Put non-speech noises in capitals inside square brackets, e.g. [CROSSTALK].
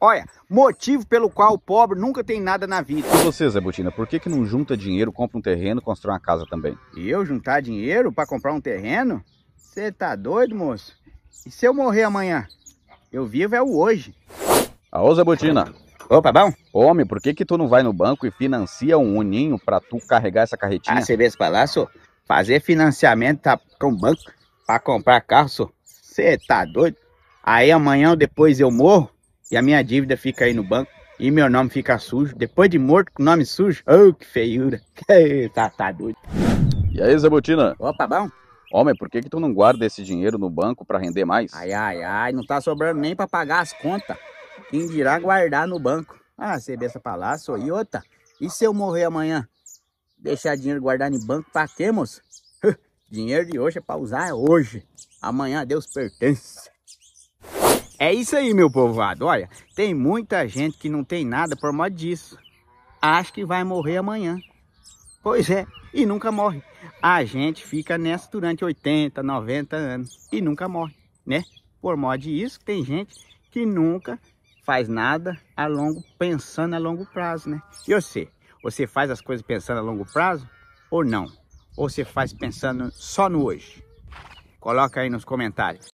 Olha, motivo pelo qual o pobre nunca tem nada na vida. E você, Zé Butina, por que, que não junta dinheiro, compra um terreno, constrói uma casa também? eu juntar dinheiro para comprar um terreno? Você tá doido, moço? E se eu morrer amanhã? Eu vivo é o hoje. Aô, Zé Butina. Opa, bom? Homem, por que que tu não vai no banco e financia um uninho pra tu carregar essa carretinha? Ah, você vê esse palácio? Fazer financiamento tá com banco pra comprar carro, Você tá doido? Aí amanhã ou depois eu morro, e a minha dívida fica aí no banco e meu nome fica sujo. Depois de morto, com nome sujo, oh, que feiura. [LAUGHS] tá, tá doido. E aí, Zabutina? Opa, bom? Homem, por que que tu não guarda esse dinheiro no banco para render mais? Ai, ai, ai, não tá sobrando nem para pagar as contas. Quem dirá guardar no banco? Ah, você essa palácio e outra. E se eu morrer amanhã? Deixar dinheiro guardado em banco pra quê, moço? [LAUGHS] dinheiro de hoje é pra usar hoje. Amanhã Deus pertence. É isso aí, meu povoado. Olha, tem muita gente que não tem nada por modo disso. Acha que vai morrer amanhã. Pois é, e nunca morre. A gente fica nessa durante 80, 90 anos e nunca morre, né? Por modo disso, tem gente que nunca faz nada a longo, pensando a longo prazo, né? E você? Você faz as coisas pensando a longo prazo ou não? Ou você faz pensando só no hoje? Coloca aí nos comentários.